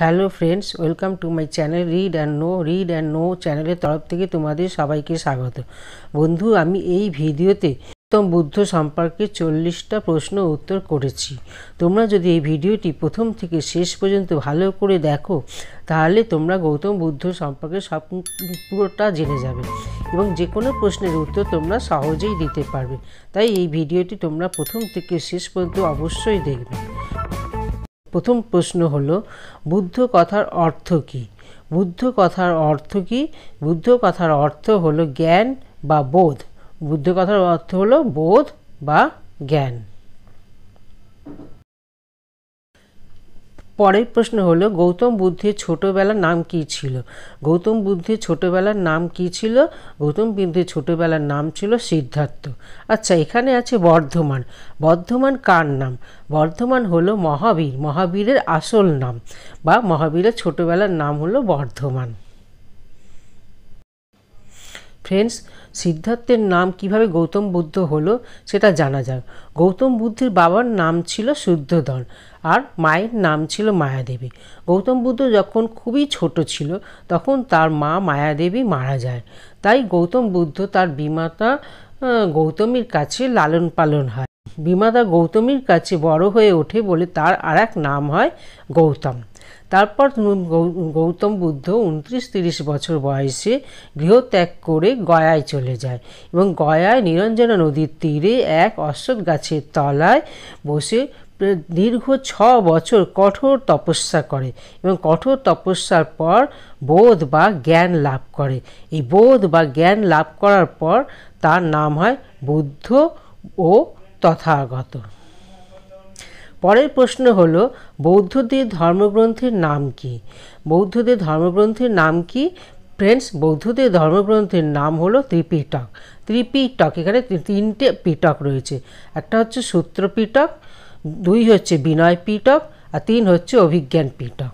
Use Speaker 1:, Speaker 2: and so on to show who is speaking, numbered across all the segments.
Speaker 1: hello friends welcome to my channel read and know read and know চ্যানেলের তরফ থেকে তোমাদের সবাইকে স্বাগত বন্ধু আমি এই ভিডিওতে গৌতম বুদ্ধ সম্পর্কে চল্লিশটা প্রশ্ন উত্তর করেছি তোমরা যদি এই ভিডিওটি প্রথম থেকে শেষ পর্যন্ত ভালো করে দেখো তাহলে তোমরা গৌতম বুদ্ধ সম্পর্কে সব পুরোটা জেনে যাবে এবং যে কোনো প্রশ্নের উত্তর তোমরা সহজেই দিতে পারবে তাই এই ভিডিওটি তোমরা প্রথম থেকে শেষ পর্যন্ত অবশ্যই দেখবে প্রথম প্রশ্ন হল বুদ্ধ কথার অর্থ কি বুদ্ধ কথার অর্থ কি বুদ্ধ কথার অর্থ হলো জ্ঞান বা বোধ বুদ্ধ কথার অর্থ হলো বোধ বা জ্ঞান পরের প্রশ্ন হলো গৌতম বুদ্ধের ছোটোবেলার নাম কি ছিল গৌতম বুদ্ধের ছোটোবেলার নাম কি ছিল গৌতম বুদ্ধের ছোটোবেলার নাম ছিল সিদ্ধার্থ আচ্ছা এখানে আছে বর্ধমান বর্ধমান কার নাম বর্ধমান হলো মহাবীর মহাবীরের আসল নাম বা মহাবীরের ছোটোবেলার নাম হলো বর্ধমান ফ্রেন্ডস সিদ্ধার্থের নাম কিভাবে গৌতম বুদ্ধ হলো সেটা জানা যাক গৌতম বুদ্ধের বাবার নাম ছিল শুদ্ধধন আর মায়ের নাম ছিল মায়াদেবী গৌতম বুদ্ধ যখন খুবই ছোট ছিল তখন তার মা মায়াদেবী মারা যায় তাই গৌতম বুদ্ধ তার বিমাতা গৌতমীর কাছে লালন পালন হয় বিমাদা গৌতমীর কাছে বড় হয়ে ওঠে বলে তার আর এক নাম হয় গৌতম তারপর গৌতম বুদ্ধ উনত্রিশ তিরিশ বছর বয়সে গৃহত্যাগ করে গয়ায় চলে যায় এবং গয়ায় নিরঞ্জনা নদীর তীরে এক অশ্বত গাছের তলায় বসে দীর্ঘ ছ বছর কঠোর তপস্যা করে এবং কঠোর তপস্যার পর বোধ বা জ্ঞান লাভ করে এই বোধ বা জ্ঞান লাভ করার পর তার নাম হয় বুদ্ধ ও তথাগত পরের প্রশ্ন হলো বৌদ্ধদের ধর্মগ্রন্থের নাম কি বৌদ্ধদের ধর্মগ্রন্থের নাম কি ফ্রেন্ডস বৌদ্ধদের ধর্মগ্রন্থের নাম হলো ত্রিপিটক ত্রিপিটক এখানে তিনটে পিটক রয়েছে একটা হচ্ছে সূত্র পিটক দুই হচ্ছে বিনয় পিটক আর তিন হচ্ছে অভিজ্ঞান পিটক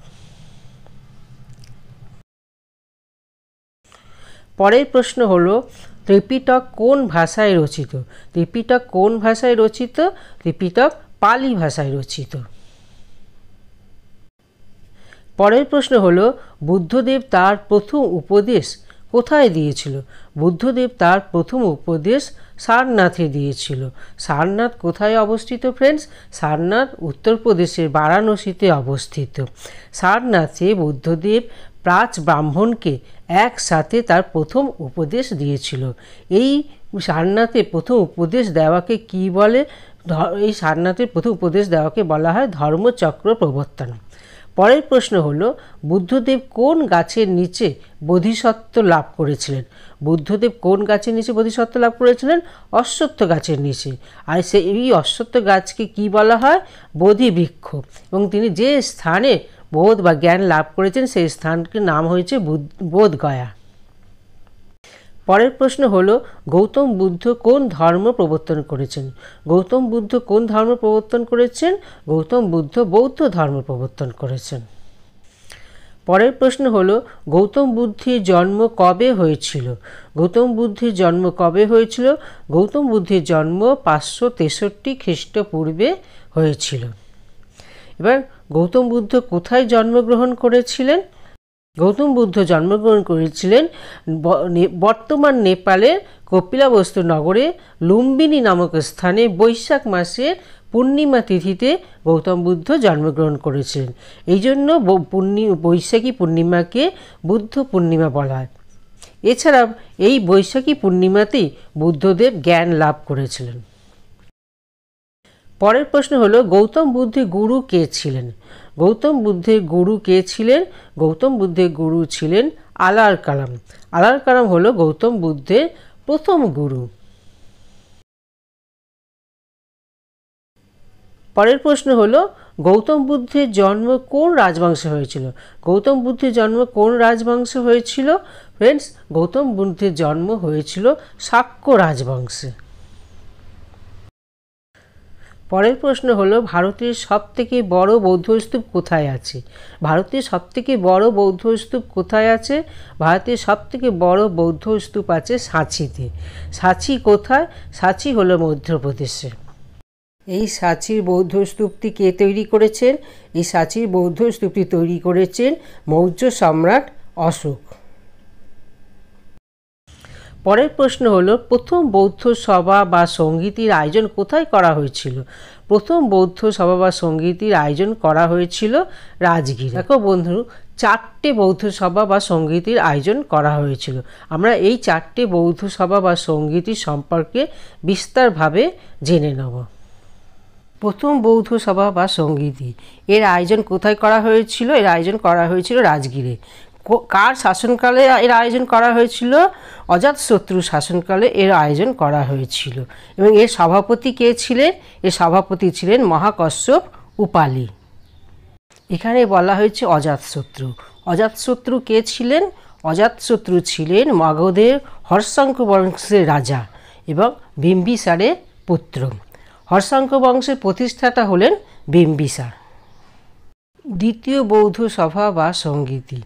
Speaker 1: পরের প্রশ্ন হলো ত্রিপিটক কোন ভাষায় রচিত ত্রিপিটক কোন ভাষায় রচিত ত্রিপিটক পালি ভাষায় রচিত পরের প্রশ্ন হল বুদ্ধদেব তার প্রথম উপদেশ কোথায় দিয়েছিল বুদ্ধদেব তার প্রথম উপদেশ সারনাথে দিয়েছিল সারনাথ কোথায় অবস্থিত ফ্রেন্ডস সারনাথ উত্তরপ্রদেশের বারাণসীতে অবস্থিত সারনাথে বুদ্ধদেব প্রাচ ব্রাহ্মণকে একসাথে তার প্রথম উপদেশ দিয়েছিল এই সারনাথে প্রথম উপদেশ দেওয়াকে কি বলে এই সারনাথের প্রথম উপদেশ দেওয়াকে বলা হয় ধর্মচক্র প্রবর্তন পরের প্রশ্ন হলো বুদ্ধদেব কোন গাছের নিচে বোধিসত্ত্ব লাভ করেছিলেন বুদ্ধদেব কোন গাছের নিচে বোধিসত্ত্ব লাভ করেছিলেন অশ্বত্থ গাছের নিচে আর সেই এই অশ্বত্থ গাছকে কি বলা হয় বোধিবৃক্ষ এবং তিনি যে স্থানে বোধ বা জ্ঞান লাভ করেছেন সেই স্থানটির নাম হয়েছে বোধগয়া পরের প্রশ্ন হল গৌতম বুদ্ধ কোন ধর্ম প্রবর্তন করেছেন গৌতম বুদ্ধ কোন ধর্ম প্রবর্তন করেছেন গৌতম বুদ্ধ বৌদ্ধ ধর্ম প্রবর্তন করেছেন পরের প্রশ্ন হল গৌতম বুদ্ধির জন্ম কবে হয়েছিল গৌতম বুদ্ধের জন্ম কবে হয়েছিল গৌতম বুদ্ধের জন্ম পাঁচশো তেষট্টি খ্রিস্টপূর্বে হয়েছিল এবার গৌতম বুদ্ধ কোথায় জন্মগ্রহণ করেছিলেন গৌতম বুদ্ধ জন্মগ্রহণ করেছিলেন বর্তমান নেপালের কপিলাবস্তু নগরে লুম্বিনী নামক স্থানে বৈশাখ মাসে পূর্ণিমা তিথিতে গৌতম বুদ্ধ জন্মগ্রহণ করেছিলেন এই জন্য পূর্ণি বৈশাখী পূর্ণিমাকে বুদ্ধ পূর্ণিমা বলা হয় এছাড়া এই বৈশাখী পূর্ণিমাতেই বুদ্ধদেব জ্ঞান লাভ করেছিলেন পরের প্রশ্ন হলো গৌতম বুদ্ধের গুরু কে ছিলেন গৌতম বুদ্ধের গুরু কে ছিলেন গৌতম বুদ্ধের গুরু ছিলেন আলার কালাম আলার কালাম হল গৌতম বুদ্ধের প্রথম গুরু পরের প্রশ্ন হল গৌতম বুদ্ধের জন্ম কোন রাজবংশে হয়েছিল গৌতম বুদ্ধের জন্ম কোন রাজবংশে হয়েছিল ফ্রেন্ডস গৌতম বুদ্ধের জন্ম হয়েছিল শাক্য রাজবংশে পরের প্রশ্ন হলো ভারতের সবথেকে বড় বৌদ্ধ স্তূপ কোথায় আছে ভারতের সবথেকে বড় বৌদ্ধ স্তূপ কোথায় আছে ভারতের সবথেকে বড় বৌদ্ধ স্তূপ আছে সাঁচিতে সাঁচি কোথায় সাঁচি হলো মধ্যপ্রদেশে এই সাঁচির বৌদ্ধ স্তূপটি কে তৈরি করেছেন এই সাঁচির বৌদ্ধ স্তূপটি তৈরি করেছেন মৌর্য সম্রাট অশোক পরের প্রশ্ন হলো প্রথম বৌদ্ধ সভা বা সঙ্গীতির আয়োজন কোথায় করা হয়েছিল প্রথম বৌদ্ধ সভা বা সঙ্গীতির আয়োজন করা হয়েছিল রাজগীর দেখো বন্ধু চারটে বৌদ্ধ সভা বা সঙ্গীতির আয়োজন করা হয়েছিল আমরা এই চারটে বৌদ্ধ সভা বা সঙ্গীতির সম্পর্কে বিস্তারভাবে জেনে নেব প্রথম বৌদ্ধ সভা বা সঙ্গীতি এর আয়োজন কোথায় করা হয়েছিল এর আয়োজন করা হয়েছিল রাজগীরে কার শাসনকালে এর আয়োজন করা হয়েছিল অজাতশত্রু শাসনকালে এর আয়োজন করা হয়েছিল এবং এর সভাপতি কে ছিলেন এর সভাপতি ছিলেন মহাকশ্যপ উপালি এখানে বলা হয়েছে অজাতশত্রু অজাতশত্রু কে ছিলেন অজাতশত্রু ছিলেন মগধের হর্ষাঙ্ক বংশের রাজা এবং বিম্বিসারের পুত্র হর্ষাঙ্ক বংশের প্রতিষ্ঠাতা হলেন বিম্বিসার দ্বিতীয় বৌদ্ধ সভা বা সঙ্গীতি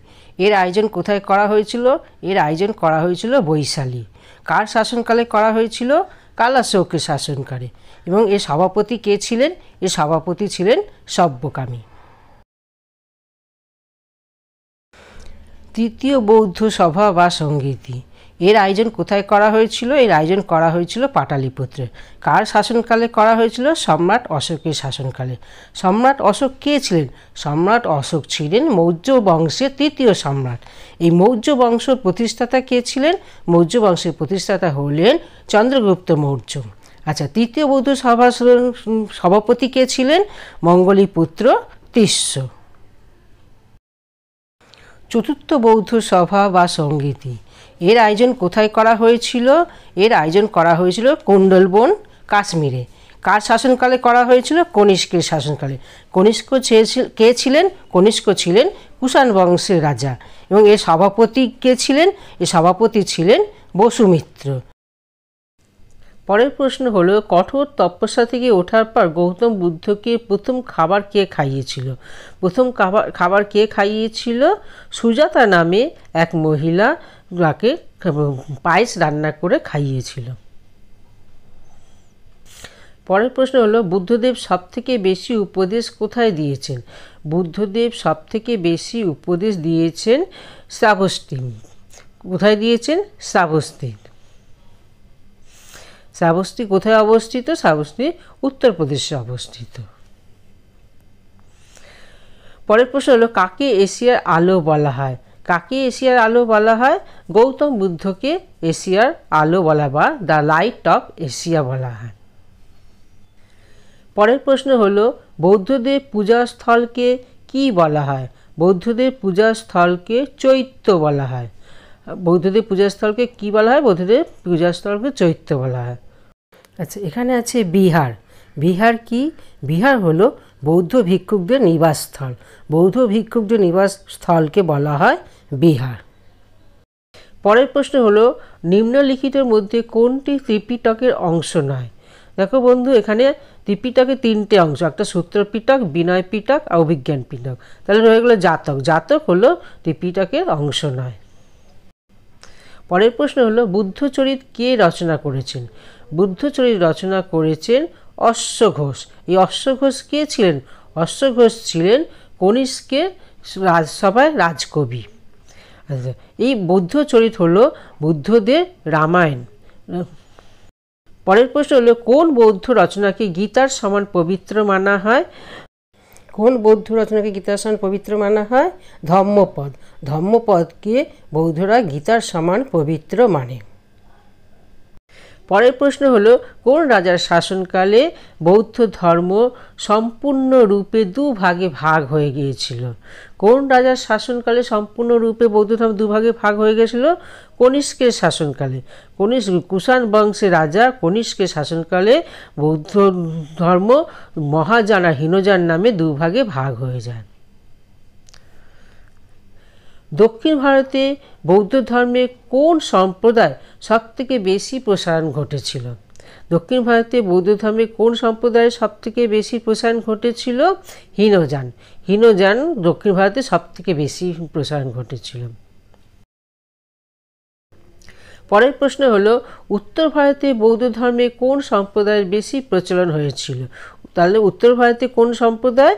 Speaker 1: এর আয়োজন কোথায় করা হয়েছিল এর আয়োজন করা হয়েছিল বৈশালী কার শাসনকালে করা হয়েছিল কালাশোকের শাসনকালে এবং এর সভাপতি কে ছিলেন এর সভাপতি ছিলেন সব্যকামী তৃতীয় বৌদ্ধ সভা বা সঙ্গীতি এর আয়োজন কোথায় করা হয়েছিল এর আয়োজন করা হয়েছিল পাটালিপুত্রে কার শাসনকালে করা হয়েছিল সম্রাট অশোকের শাসনকালে সম্রাট অশোক কে ছিলেন সম্রাট অশোক ছিলেন মৌর্য বংশের তৃতীয় সম্রাট এই মৌর্য বংশ প্রতিষ্ঠাতা কে ছিলেন মৌর্য বংশের প্রতিষ্ঠাতা হলেন চন্দ্রগুপ্ত মৌর্য আচ্ছা তৃতীয় বৌদ্ধ সভা সভাপতি কে ছিলেন মঙ্গলী পুত্র তিস্য চতুর্থ বৌদ্ধ সভা বা সঙ্গীতি এর আয়োজন কোথায় করা হয়েছিল এর আয়োজন করা হয়েছিল কুণ্ডলবন কাশ্মীরে কার শাসনকালে করা হয়েছিল কনিষ্কের শাসনকালে কনিষ্ক কে ছিলেন কনিষ্ক ছিলেন কুষাণ বংশের রাজা এবং এর সভাপতি কে ছিলেন এ সভাপতি ছিলেন বসুমিত্র পরের প্রশ্ন হলো কঠোর তপস্যা থেকে ওঠার পর গৌতম বুদ্ধকে প্রথম খাবার কে খাইয়েছিল প্রথম খাবার খাবার কে খাইয়েছিল সুজাতা নামে এক মহিলা তাকে পায়েস রান্না করে খাইয়েছিল পরের প্রশ্ন হলো বুদ্ধদেব সবথেকে বেশি উপদেশ কোথায় দিয়েছেন বুদ্ধদেব সবথেকে বেশি উপদেশ দিয়েছেন শ্রাবস্তিন কোথায় দিয়েছেন শ্রাবস্তিন শ্রাবস্তি কোথায় অবস্থিত শ্রাবস্তি উত্তরপ্রদেশে অবস্থিত পরের প্রশ্ন হলো কাকে এশিয়ার আলো বলা হয় কাকে এশিয়ার আলো বলা হয় গৌতম বুদ্ধকে এশিয়ার আলো বলা বা দ্য লাইট অফ এশিয়া বলা হয় পরের প্রশ্ন হল বৌদ্ধদের পূজাস্থলকে কি বলা হয় বৌদ্ধদের পূজাস্থলকে চৈত্য বলা হয় বৌদ্ধদের পূজাস্থলকে কি বলা হয় বৌদ্ধদের পূজাস্থলকে চৈত্য বলা হয় আচ্ছা এখানে আছে বিহার বিহার কি বিহার হলো বৌদ্ধ ভিক্ষুকদের নিবাসস্থল বৌদ্ধ ভিক্ষুকদের নিবাসস্থলকে বলা হয় বিহার পরের প্রশ্ন হলো নিম্নলিখিতের মধ্যে কোনটি ত্রিপিটকের অংশ নয় দেখো বন্ধু এখানে ত্রিপিটকের তিনটে অংশ একটা সূত্রপিটক বিনয় পিটক আর অভিজ্ঞান পিটক তাহলে রয়ে গেলো জাতক জাতক হলো ত্রিপিটকের অংশ নয় পরের প্রশ্ন হলো বুদ্ধচরিত কে রচনা করেছেন বুদ্ধচরিত রচনা করেছেন অশ্ব ঘোষ এই অশ্ব ঘোষ কে ছিলেন অশ্ব ঘোষ ছিলেন কনিষ্কের রাজসভায় রাজকবি আচ্ছা, এই বৌদ্ধ চরিত হল বুদ্ধদের রামায়ণ পরের প্রশ্ন হলো কোন বৌদ্ধ রচনাকে গীতার সমান পবিত্র মানা হয় কোন বৌদ্ধ রচনাকে গীতার সমান পবিত্র মানা হয় ধম্মপদ ধম্মপদকে বৌদ্ধরা গীতার সমান পবিত্র মানে পরের প্রশ্ন হলো কোন রাজার শাসনকালে বৌদ্ধ ধর্ম সম্পূর্ণরূপে দুভাগে ভাগ হয়ে গিয়েছিল কোন রাজার শাসনকালে সম্পূর্ণরূপে বৌদ্ধ ধর্ম দুভাগে ভাগ হয়ে গেছিল কনিষ্কের শাসনকালে কনিষ্ক কুষাণ বংশের রাজা কনিষ্কের শাসনকালে বৌদ্ধ ধর্ম মহাজানা হীনজান নামে দুভাগে ভাগ হয়ে যায় দক্ষিণ ভারতে বৌদ্ধ ধর্মে কোন সম্প্রদায় সবথেকে বেশি প্রসারণ ঘটেছিল দক্ষিণ ভারতে বৌদ্ধ ধর্মে কোন সম্প্রদায়ের সবথেকে বেশি প্রসারণ ঘটেছিল হীনযান হীনযান দক্ষিণ ভারতে সবথেকে বেশি প্রসারণ ঘটেছিল পরের প্রশ্ন হলো উত্তর ভারতে বৌদ্ধ ধর্মে কোন সম্প্রদায়ের বেশি প্রচলন হয়েছিল তাহলে উত্তর ভারতে কোন সম্প্রদায়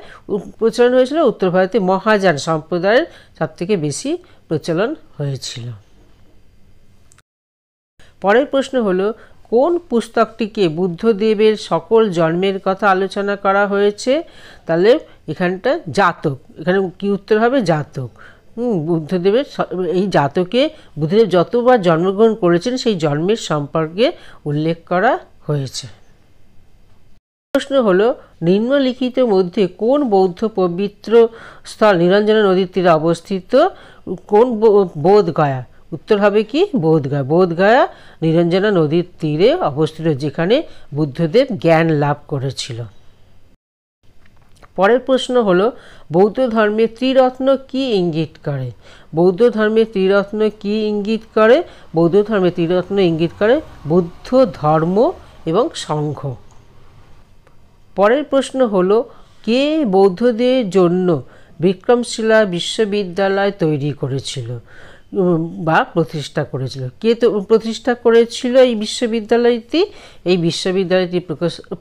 Speaker 1: প্রচলন হয়েছিল উত্তর ভারতে মহাযান সম্প্রদায়ের সবথেকে বেশি প্রচলন হয়েছিল পরের প্রশ্ন হলো কোন পুস্তকটিকে বুদ্ধদেবের সকল জন্মের কথা আলোচনা করা হয়েছে তাহলে এখানটা জাতক এখানে কি উত্তর হবে জাতক বুদ্ধদেবের এই জাতকে বুদ্ধদেব যতবার জন্মগ্রহণ করেছেন সেই জন্মের সম্পর্কে উল্লেখ করা হয়েছে প্রশ্ন হল নিম্নলিখিত মধ্যে কোন বৌদ্ধ পবিত্র স্থল নিরঞ্জনা নদীর তীরে অবস্থিত কোন বোধগয়া উত্তর হবে কি বোধগয়া বোধগয়া নিরঞ্জনা নদীর তীরে অবস্থিত যেখানে বুদ্ধদেব জ্ঞান লাভ করেছিল পরের প্রশ্ন হল বৌদ্ধ ধর্মে ত্রিরত্ন কি ইঙ্গিত করে বৌদ্ধ ধর্মে ত্রিরত্ন কি ইঙ্গিত করে বৌদ্ধ ধর্মে ত্রিরত্ন ইঙ্গিত করে বুদ্ধ ধর্ম এবং সংঘ পরের প্রশ্ন হল কে বৌদ্ধদের জন্য বিক্রমশিলা বিশ্ববিদ্যালয় তৈরি করেছিল বা প্রতিষ্ঠা করেছিল কে তো প্রতিষ্ঠা করেছিল এই বিশ্ববিদ্যালয়টি এই বিশ্ববিদ্যালয়টি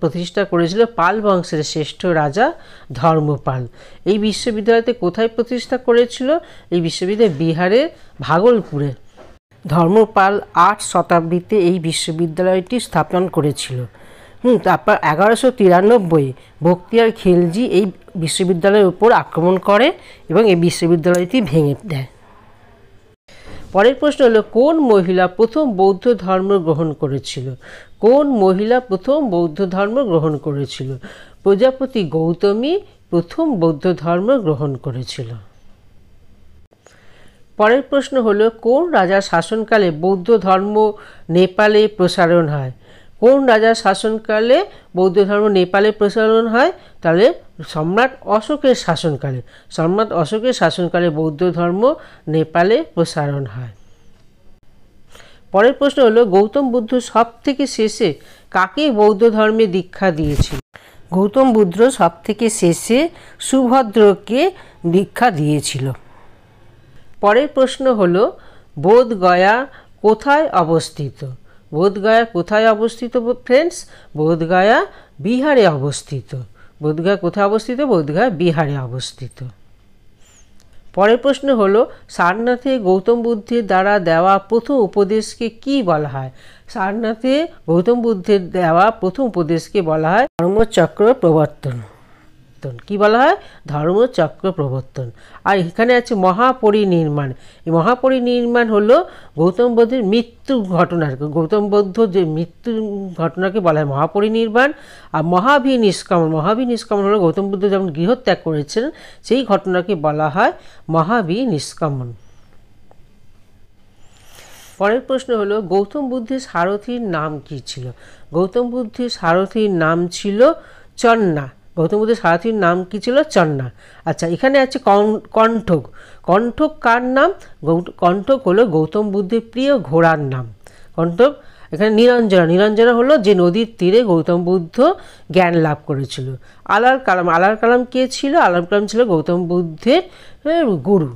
Speaker 1: প্রতিষ্ঠা করেছিল পাল বংশের শ্রেষ্ঠ রাজা ধর্মপাল এই বিশ্ববিদ্যালয়তে কোথায় প্রতিষ্ঠা করেছিল এই বিশ্ববিদ্যালয় বিহারের ভাগলপুরে ধর্মপাল আট শতাব্দীতে এই বিশ্ববিদ্যালয়টি স্থাপন করেছিল হুম তারপর এগারোশো তিরানব্বই বক্তিয়ার খিলজি এই বিশ্ববিদ্যালয়ের উপর আক্রমণ করে এবং এই বিশ্ববিদ্যালয়টি ভেঙে দেয় পরের প্রশ্ন হলো কোন মহিলা প্রথম বৌদ্ধ ধর্ম গ্রহণ করেছিল কোন মহিলা প্রথম বৌদ্ধ ধর্ম গ্রহণ করেছিল প্রজাপতি গৌতমী প্রথম বৌদ্ধ ধর্ম গ্রহণ করেছিল পরের প্রশ্ন হলো কোন রাজার শাসনকালে বৌদ্ধ ধর্ম নেপালে প্রসারণ হয় কোন রাজার শাসনকালে বৌদ্ধ ধর্ম নেপালে প্রচলন হয় তাহলে সম্রাট অশোকের শাসনকালে সম্রাট অশোকের শাসনকালে বৌদ্ধ ধর্ম নেপালে প্রসারণ হয় পরের প্রশ্ন হলো গৌতম বুদ্ধ সব থেকে শেষে কাকে বৌদ্ধ ধর্মে দীক্ষা দিয়েছিল গৌতম বুদ্ধ সব থেকে শেষে সুভদ্রকে দীক্ষা দিয়েছিল পরের প্রশ্ন হলো বোধগয়া কোথায় অবস্থিত বোধগয়া কোথায় অবস্থিত ফ্রেন্ডস বোধগয়া বিহারে অবস্থিত বোধগয়া কোথায় অবস্থিত বোধগয়া বিহারে অবস্থিত পরের প্রশ্ন হলো সারনাথে গৌতম বুদ্ধের দ্বারা দেওয়া প্রথম উপদেশকে কি বলা হয় সারনাথে গৌতম বুদ্ধের দেওয়া প্রথম উপদেশকে বলা হয় ধর্মচক্র প্রবর্তন প্রবর্তন কি বলা হয় ধর্মচক্র প্রবর্তন আর এখানে আছে মহাপরিনির্মাণ এই মহাপরিনির্মাণ হলো গৌতম বুদ্ধের মৃত্যু ঘটনার গৌতম বুদ্ধ যে মৃত্যু ঘটনাকে বলা হয় মহাপরিনির্মাণ আর মহাভিনিষ্কামন মহাভিনিষ্কামন হলো গৌতম বুদ্ধ যেমন গৃহত্যাগ করেছেন সেই ঘটনাকে বলা হয় মহাবিনিষ্কামন পরের প্রশ্ন হলো গৌতম বুদ্ধের সারথীর নাম কি ছিল গৌতম বুদ্ধের সারথীর নাম ছিল চন্না গৌতম বুদ্ধের সারাথীর নাম কি ছিল চন্না আচ্ছা এখানে আছে কণ্ঠক কণ্ঠক কার নাম কণ্ঠক হলো গৌতম বুদ্ধের প্রিয় ঘোড়ার নাম কণ্ঠক এখানে নিরঞ্জনা নিরঞ্জনা হলো যে নদীর তীরে গৌতম বুদ্ধ জ্ঞান লাভ করেছিল আলার কালাম আলার কালাম কে ছিল আলার কালাম ছিল গৌতম বুদ্ধের গুরু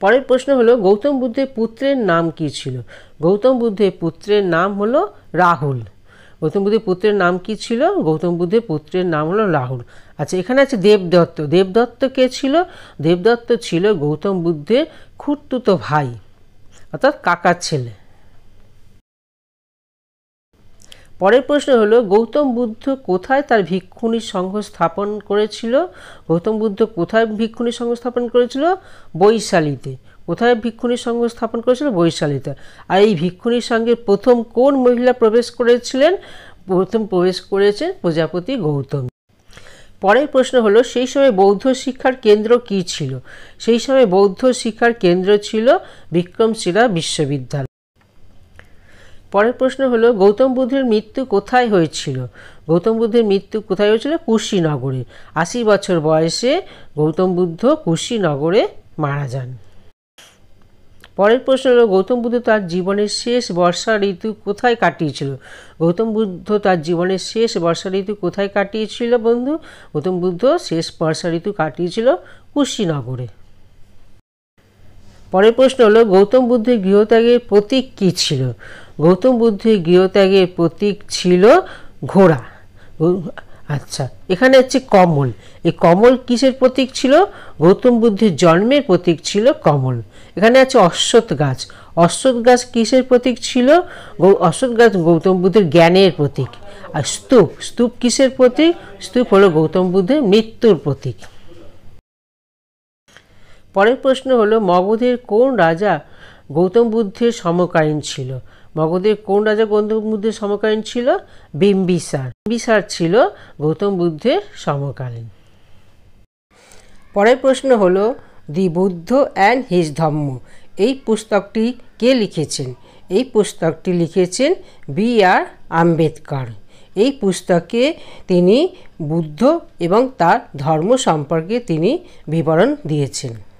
Speaker 1: পরের প্রশ্ন হলো গৌতম বুদ্ধের পুত্রের নাম কী ছিল গৌতম বুদ্ধের পুত্রের নাম হলো রাহুল গৌতম বুদ্ধের পুত্রের নাম কি ছিল গৌতম বুদ্ধের পুত্রের নাম হলো রাহুল আচ্ছা এখানে আছে দেবদত্ত দেবদত্ত কে ছিল দেবদত্ত ছিল গৌতম বুদ্ধের খুঁড়তুতো ভাই অর্থাৎ কাকার ছেলে পরের প্রশ্ন হলো গৌতম বুদ্ধ কোথায় তার ভিক্ষুণী সংঘ স্থাপন করেছিল গৌতম বুদ্ধ কোথায় ভিক্ষুণী সংঘ স্থাপন করেছিল বৈশালীতে কোথায় ভিক্ষুণীর সঙ্গ স্থাপন করেছিল বৈশালীতে আর এই ভিক্ষুণীর সঙ্গে প্রথম কোন মহিলা প্রবেশ করেছিলেন প্রথম প্রবেশ করেছেন প্রজাপতি গৌতম পরের প্রশ্ন হলো সেই সময় বৌদ্ধ শিক্ষার কেন্দ্র কি ছিল সেই সময় বৌদ্ধ শিক্ষার কেন্দ্র ছিল বিক্রমশিলা বিশ্ববিদ্যালয় পরের প্রশ্ন হলো গৌতম বুদ্ধের মৃত্যু কোথায় হয়েছিল গৌতম বুদ্ধের মৃত্যু কোথায় হয়েছিল কুশীনগরে আশি বছর বয়সে গৌতম বুদ্ধ কুশীনগরে মারা যান পরের প্রশ্ন হলো গৌতম বুদ্ধ তার জীবনের শেষ বর্ষা ঋতু কোথায় কাটিয়েছিল গৌতম বুদ্ধ তার জীবনের শেষ বর্ষা ঋতু কোথায় কাটিয়েছিল বন্ধু গৌতম বুদ্ধ শেষ বর্ষা ঋতু কাটিয়েছিল কুশীনগরে পরের প্রশ্ন হলো গৌতম বুদ্ধের গৃহত্যাগের প্রতীক কী ছিল গৌতম বুদ্ধের গৃহত্যাগের প্রতীক ছিল ঘোড়া আচ্ছা এখানে হচ্ছে কমল এই কমল কিসের প্রতীক ছিল গৌতম বুদ্ধের জন্মের প্রতীক ছিল কমল এখানে আছে অশ্বৎ গাছ অশ্বৎ গাছ কিসের প্রতীক ছিল অশ্বৎ গাছ গৌতম বুদ্ধের জ্ঞানের প্রতীক আর স্তূপ স্তূপ কিসের প্রতীক স্তূপ হলো গৌতম বুদ্ধের মৃত্যুর প্রতীক পরের প্রশ্ন হলো মগধের কোন রাজা গৌতম বুদ্ধের সমকালীন ছিল মগধের কোন রাজা গৌতম বুদ্ধের সমকালীন ছিল বিম্বিসার বিম্বিসার ছিল গৌতম বুদ্ধের সমকালীন পরের প্রশ্ন হল the Buddha and his Dhamma এই পুস্তকটি কে লিখেছেন এই পুস্তকটি লিখেছেন বি আর আম্বেদকর এই পুস্তকে তিনি বুদ্ধ এবং তার ধর্ম সম্পর্কে তিনি বিবরণ দিয়েছেন